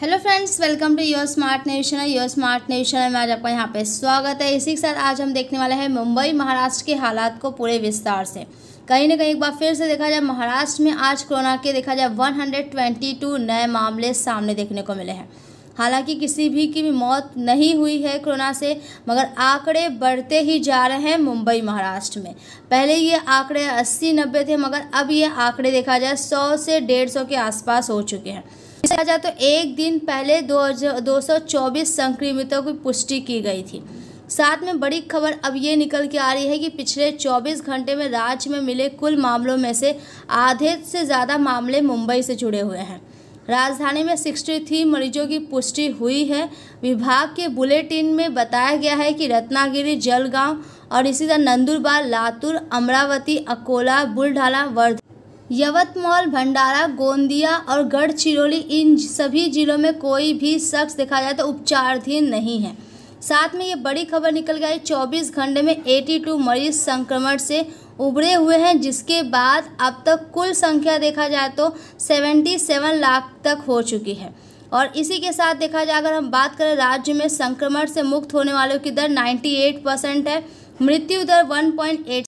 hello friends welcome to your smart nation your smart nation में आज आपका यहाँ पे स्वागत है इसी के साथ आज हम देखने वाले हैं मुंबई महाराष्ट्र के हालात को पूरे विस्तार से कहीं ना कहीं एक बार फिर से देखा जाए महाराष्ट्र में आज कोरोना के देखा जाए 122 नए मामले सामने देखने को मिले हैं हालांकि किसी भी की भी मौत नहीं हुई है कोरोना से मगर आंकड़े बढ़ते ही जा रहे हैं मुंबई महाराष्ट्र में पहले ये आंकड़े अस्सी नब्बे थे मगर अब ये आंकड़े देखा जाए सौ से डेढ़ सौ के आसपास हो चुके हैं किया जाए तो एक दिन पहले दो सौ चौबीस संक्रमितों की पुष्टि की गई थी साथ में बड़ी खबर अब ये निकल के आ रही है कि पिछले 24 घंटे में राज्य में मिले कुल मामलों में से आधे से ज़्यादा मामले मुंबई से जुड़े हुए हैं राजधानी में 63 मरीजों की पुष्टि हुई है विभाग के बुलेटिन में बताया गया है कि रत्नागिरी जलगांव और इसी तरह नंदुरबार लातूर अमरावती अकोला बुलढाला वर्धा यवतमाल भंडारा गोंदिया और गढ़चिरौली इन सभी जिलों में कोई भी शख्स देखा जाए तो उपचाराधीन नहीं है साथ में ये बड़ी खबर निकल गई 24 घंटे में 82 मरीज संक्रमण से उभरे हुए हैं जिसके बाद अब तक कुल संख्या देखा जाए तो 77 लाख तक हो चुकी है और इसी के साथ देखा जाए अगर हम बात करें राज्य में संक्रमण से मुक्त होने वालों की दर 98 परसेंट है मृत्यु दर 1.8